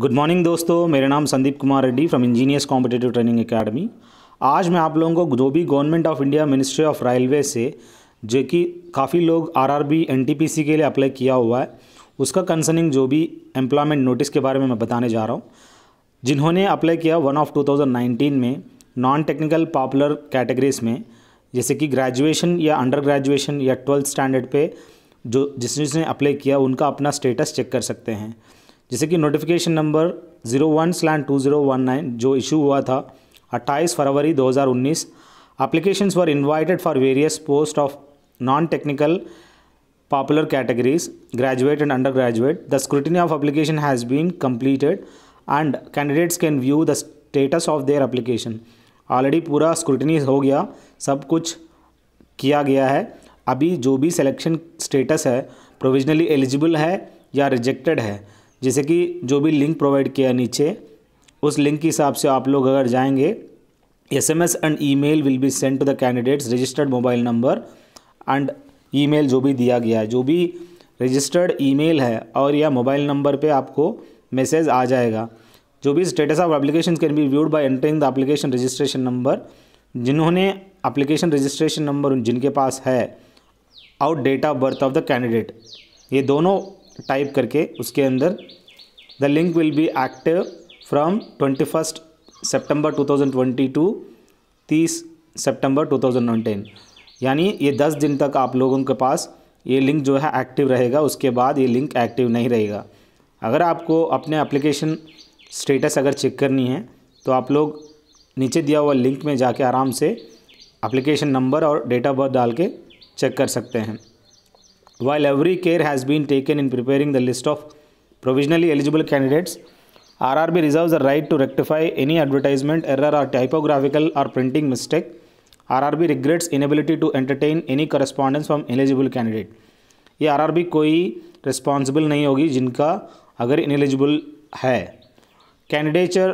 Good morning दोस्तों मेरा नाम Sandeep Kumar Reddy from engineers competitive training academy आज मैं आप लोगों को जो भी government of India ministry of railway से जो कि काफ़ी लोग आरआरबी एनटीपीसी के लिए अप्लाई किया हुआ है उसका कंसर्निंग जो भी एम्प्लॉयमेंट नोटिस के बारे में मैं बताने जा रहा हूँ जिन्होंने अप्लाई किया वन ऑफ टू में नॉन टेक्निकल पॉपुलर कैटेगरीज में जैसे कि ग्रेजुएशन या अंडर ग्रेजुएशन या ट्वेल्थ स्टैंडर्ड पर जो जिसने अप्लाई किया उनका अपना स्टेटस चेक कर सकते हैं जैसे कि notification number zero one slash two zero one nine जो इशू हुआ था अट्ठाईस फरवरी दो हज़ार उन्नीस application were invited for various post of non technical popular categories graduate and under graduate the scrutiny of application has been completed and candidates can view the status of their application already पूरा scrutiny हो गया सब कुछ किया गया है अभी जो भी सिलेक्शन स्टेटस है प्रोविजनली एलिजिबल है या रिजेक्टेड है जैसे कि जो भी लिंक प्रोवाइड किया नीचे उस लिंक के हिसाब से आप लोग अगर जाएंगे S M S and email will be send to the candidates registered mobile number and email जो भी दिया गया है जो भी रजिस्टर्ड ई मेल है और या मोबाइल नंबर पर आपको मैसेज आ जाएगा जो भी status of application can be viewed by entering the application registration number जिन्होंने एप्लीकेशन रजिस्ट्रेशन नंबर जिनके पास है और date of birth of the candidate ये दोनों टाइप करके उसके अंदर the link will be active from twenty first September two thousand twenty two तीस सेप्टेम्बर टू थाउजेंड यानी ये दस दिन तक आप लोगों के पास ये लिंक जो है एक्टिव रहेगा उसके बाद ये लिंक एक्टिव नहीं रहेगा अगर आपको अपने एप्लीकेशन स्टेटस अगर चेक करनी है तो आप लोग नीचे दिया हुआ लिंक में जाके आराम से एप्लीकेशन नंबर और डेट ऑफ बर्थ डाल के चेक कर सकते हैं While every care has been taken in preparing the list of provisionally eligible candidates, RRB reserves the right to rectify any advertisement error or typographical or printing mistake. RRB regrets inability to entertain any correspondence from eligible candidate. ये RRB कोई responsible नहीं होगी जिनका अगर ineligible है Candidature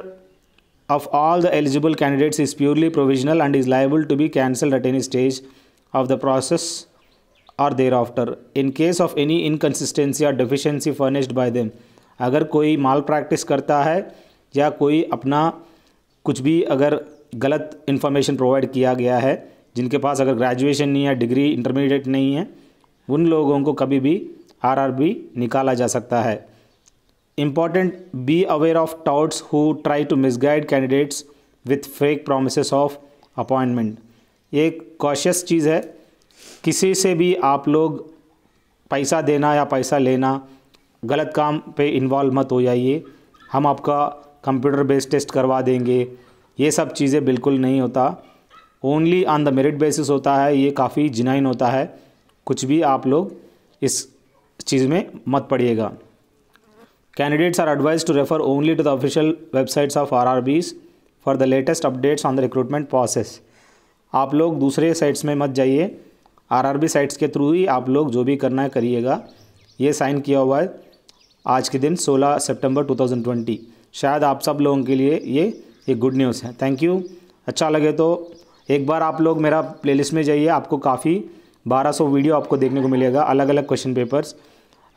of all the eligible candidates is purely provisional and is liable to be cancelled at any stage of the process और thereafter in case of any inconsistency और deficiency furnished by them अगर कोई माल practice करता है या कोई अपना कुछ भी अगर गलत इन्फॉर्मेशन प्रोवाइड किया गया है जिनके पास अगर ग्रेजुएशन नहीं है डिग्री इंटरमीडिएट नहीं है उन लोगों को कभी भी आरआरबी निकाला जा सकता है important be aware of touts who try to misguide candidates with fake promise of appointment एक कॉशियस चीज़ है किसी से भी आप लोग पैसा देना या पैसा लेना गलत काम पे इन्वॉल्व मत हो जाइए हम आपका कंप्यूटर बेस्ड टेस्ट करवा देंगे ये सब चीज़ें बिल्कुल नहीं होता only on the merit basis होता है ये काफ़ी जिनाइन होता है कुछ भी आप लोग इस चीज़ में मत पड़िएगा candidates are advise to refer only to the official websites of R R Bs for the latest updates on the recruitment process आप लोग दूसरे साइट्स में मत जाइए आरआरबी साइट्स के थ्रू ही आप लोग जो भी करना है करिएगा ये साइन किया हुआ है आज के दिन 16 सितंबर 2020 शायद आप सब लोगों के लिए ये एक गुड न्यूज़ है थैंक यू अच्छा लगे तो एक बार आप लोग मेरा प्ले में जाइए आपको काफ़ी बारह वीडियो आपको देखने को मिलेगा अलग अलग क्वेश्चन पेपर्स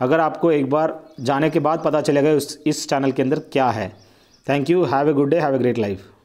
अगर आपको एक बार जाने के बाद पता चलेगा इस चैनल के अंदर क्या है thank you have a good day have a great life